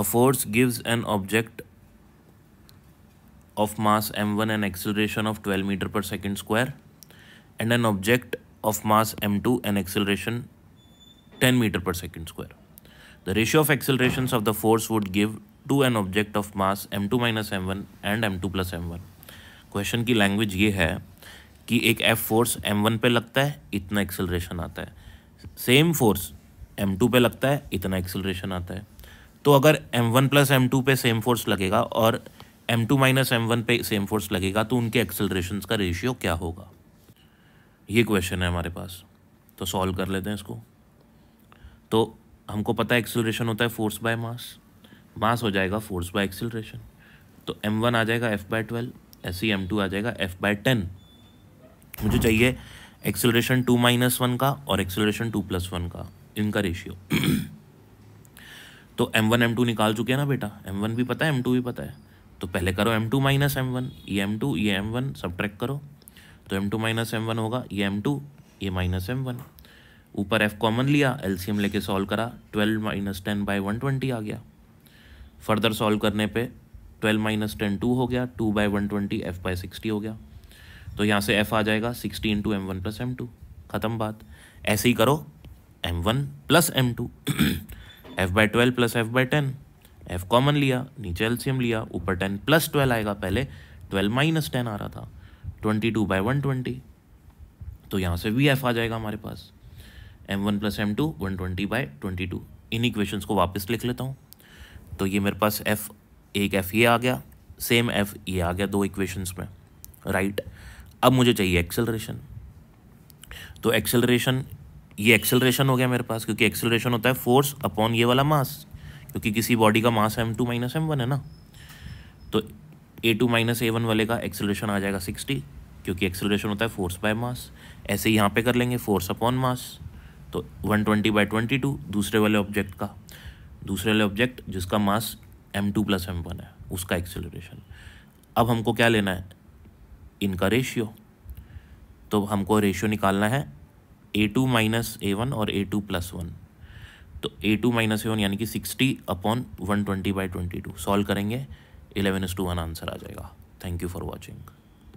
A force gives an object of mass m1 an acceleration of 12 meter per second square and an object of mass m2 an acceleration 10 meter per second square. The ratio of accelerations of the force would give to an object of mass m2 minus m1 and m2 plus m1. Question की language ये है कि एक F force M one पे लगता है इतना acceleration आता है सेम फोर्स एम टू पे लगता है इतना एक्सेलरेशन आता है तो अगर M one plus M two पे सेम फोर्स लगेगा और M two minus M one पे सेम फोर्स लगेगा तो उनके एक्सेलरेशन का रेशियो क्या होगा ये क्वेश्चन है हमारे पास तो सॉल्व कर लेते हैं इसको तो हमको पता है एक्सेलरेशन होता है फोर्स बाय मास मास हो जाएगा फोर्स बाय एक्सेलरेशन तो एम वन आ जाएगा एफ बाय ट्वेल्व ऐसे ही एम टू आ जाएगा एफ बाय टेन मुझे चाहिए एक्सेलरेशन टू माइनस वन का और एक्सेलरेशन टू प्लस वन का इनका रेशियो तो एम वन एम टू निकाल चुके हैं ना बेटा एम वन भी पता है एम टू भी पता है तो पहले करो M two minus M one ये एम टू ये एम वन सब ट्रैक करो तो M two minus M one होगा ये एम टू ये माइनस एम वन ऊपर एफ कॉमन लिया एलसीएम लेके सॉल्व करा twelve minus ten by one twenty आ गया फर्दर सॉल्व करने पे ट्वेल्व माइनस टेन टू हो गया two by one twenty F by sixty हो गया तो यहाँ से एफ आ जाएगा sixty into M one plus M two ख़त्म बात ऐसे ही करो M one plus M two F by twelve plus F by ten F common लिया नीचे एल्सियम लिया ऊपर टेन प्लस ट्वेल्व आएगा पहले ट्वेल्व माइनस टेन आ रहा था twenty two by one twenty तो यहाँ से वी एफ आ जाएगा हमारे पास M one plus M two one twenty by twenty two इन इक्वेशन को वापस लिख लेता हूँ तो ये मेरे पास एफ एक एफ ये आ गया सेम एफ ये आ गया दो इक्वेशंस में राइट right? अब मुझे चाहिए एक्सेलरेशन तो एक्सेलरेशन ये एक्सेलरेशन हो गया मेरे पास क्योंकि एक्सेलरेशन होता है फोर्स अपॉन ये वाला मास क्योंकि किसी बॉडी का mass M two minus M one है ना तो A two minus A one वाले का एक्सेलरेशन आ जाएगा सिक्सटी क्योंकि एक्सेलरेशन होता है फोर्स बाय मास ऐसे यहाँ पे कर लेंगे फोर्स अपॉन मास तो one twenty by twenty two दूसरे वाले ऑब्जेक्ट का दूसरे वाले ऑब्जेक्ट जिसका mass M two plus M one है उसका एक्सेलरेशन अब हमको क्या लेना है इनका रेशियो तो हमको रेशियो निकालना है A two minus A one और ए टू प्लस वन तो A two minus A one यानी कि sixty upon one twenty by twenty two solve करेंगे eleven is to one answer आ जाएगा थैंक यू फॉर वॉचिंग